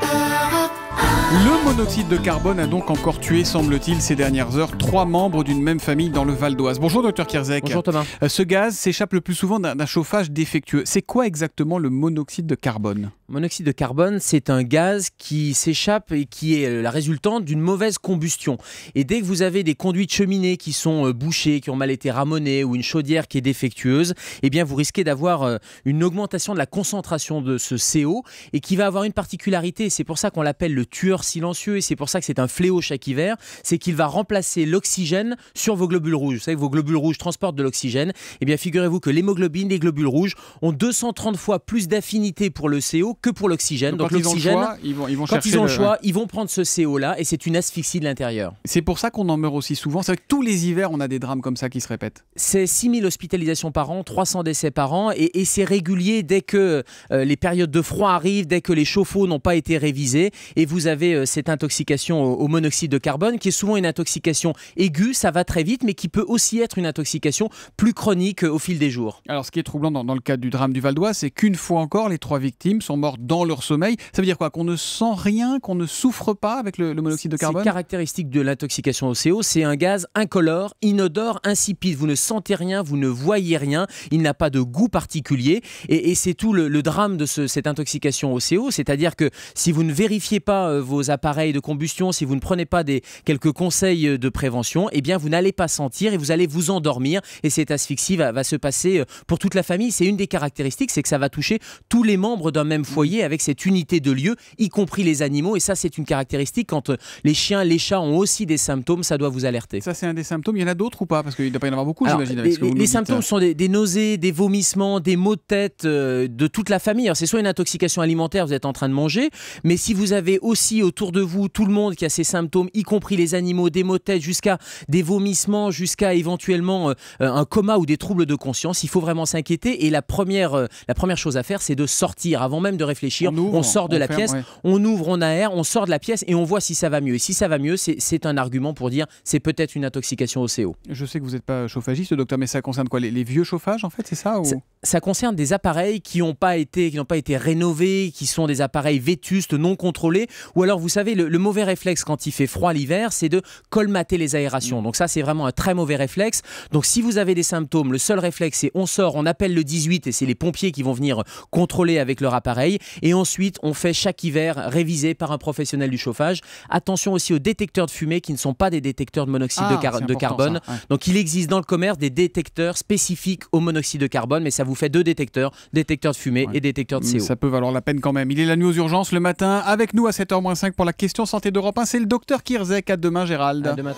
Bye. Le monoxyde de carbone a donc encore tué, semble-t-il, ces dernières heures, trois membres d'une même famille dans le Val d'Oise. Bonjour, docteur Kierzek. Bonjour, Thomas. Euh, ce gaz s'échappe le plus souvent d'un chauffage défectueux. C'est quoi exactement le monoxyde de carbone Monoxyde de carbone, c'est un gaz qui s'échappe et qui est la résultante d'une mauvaise combustion. Et dès que vous avez des conduits de cheminée qui sont euh, bouchés, qui ont mal été ramonés, ou une chaudière qui est défectueuse, eh bien vous risquez d'avoir euh, une augmentation de la concentration de ce CO et qui va avoir une particularité. C'est pour ça qu'on l'appelle le tueur silencieux, et c'est pour ça que c'est un fléau chaque hiver, c'est qu'il va remplacer l'oxygène sur vos globules rouges. Vous savez que vos globules rouges transportent de l'oxygène. Eh bien, figurez-vous que l'hémoglobine des globules rouges ont 230 fois plus d'affinité pour le CO que pour l'oxygène. Donc, l'oxygène, ils ils vont quand ils ont le choix, ils vont prendre ce CO-là, et c'est une asphyxie de l'intérieur. C'est pour ça qu'on en meurt aussi souvent. C'est vrai que tous les hivers, on a des drames comme ça qui se répètent. C'est 6000 hospitalisations par an, 300 décès par an, et, c'est régulier dès que euh, les périodes de froid arrivent, dès que les chauffe-eau n'ont pas été révisés, et vous avez euh, cette intoxication au, monoxyde de carbone, qui est souvent une intoxication aiguë, ça va très vite, mais qui peut aussi être une intoxication plus chronique euh, au fil des jours. Alors, ce qui est troublant dans, le cas du drame du Val d'Oise, c'est qu'une fois encore, les trois victimes sont mortes dans leur sommeil. Ça veut dire quoi Qu'on ne sent rien, qu'on ne souffre pas avec le, monoxyde de carbone C'est caractéristique de l'intoxication au CO, c'est un gaz incolore, inodore, insipide. Vous ne sentez rien, vous ne voyez rien, il n'a pas de goût particulier. Et, c'est tout le, drame de cette intoxication au CO, c'est-à-dire que si vous ne vérifiez pas euh, vos vos appareils de combustion, si vous ne prenez pas des, quelques conseils euh, de prévention, et eh bien vous n'allez pas sentir et vous allez vous endormir. Et cette asphyxie va, se passer euh, pour toute la famille. C'est une des caractéristiques, c'est que ça va toucher tous les membres d'un même foyer avec cette unité de lieu, y compris les animaux. Et ça, c'est une caractéristique. Quand euh, les chiens, les chats ont aussi des symptômes, ça doit vous alerter. Ça, c'est un des symptômes. Il y en a d'autres ou pas Parce qu'il ne doit pas y en avoir beaucoup, j'imagine. Les, symptômes sont des, nausées, des vomissements, des maux de tête de toute la famille. Alors, c'est soit une intoxication alimentaire, vous êtes en train de manger, mais si vous avez aussi autour de vous, tout le monde qui a ces symptômes, y compris les animaux, des maux de tête, jusqu'à des vomissements, jusqu'à éventuellement euh, un coma ou des troubles de conscience, il faut vraiment s'inquiéter. Et la première, euh, la première chose à faire, c'est de sortir. Avant même de réfléchir, on, sort de la pièce, on ouvre, on aère, on sort de la pièce et on voit si ça va mieux. Et si ça va mieux, c'est un argument pour dire c'est peut-être une intoxication au CO. Je sais que vous n'êtes pas chauffagiste, docteur, mais ça concerne quoi les, vieux chauffages, en fait, c'est ça, ça ça concerne des appareils qui n'ont pas été qui n'ont pas été rénovés, qui sont des appareils vétustes, non contrôlés, ou alors vous savez le, mauvais réflexe quand il fait froid l'hiver, c'est de colmater les aérations. Donc ça c'est vraiment un très mauvais réflexe. Donc si vous avez des symptômes, le seul réflexe c'est on sort, on appelle le 18 et c'est les pompiers qui vont venir contrôler avec leur appareil et ensuite on fait chaque hiver réviser par un professionnel du chauffage. Attention aussi aux détecteurs de fumée qui ne sont pas des détecteurs de monoxyde de, ah, carbone. Donc il existe dans le commerce des détecteurs spécifiques au monoxyde de carbone mais ça vous fait deux détecteurs, détecteur de fumée et détecteur de CO. Ça peut valoir la peine quand même. Il est la nuit aux urgences le matin avec nous à 7h-5 pour la question santé d'Europe 1. C'est le docteur Kirzek. À demain, Gérald. demain,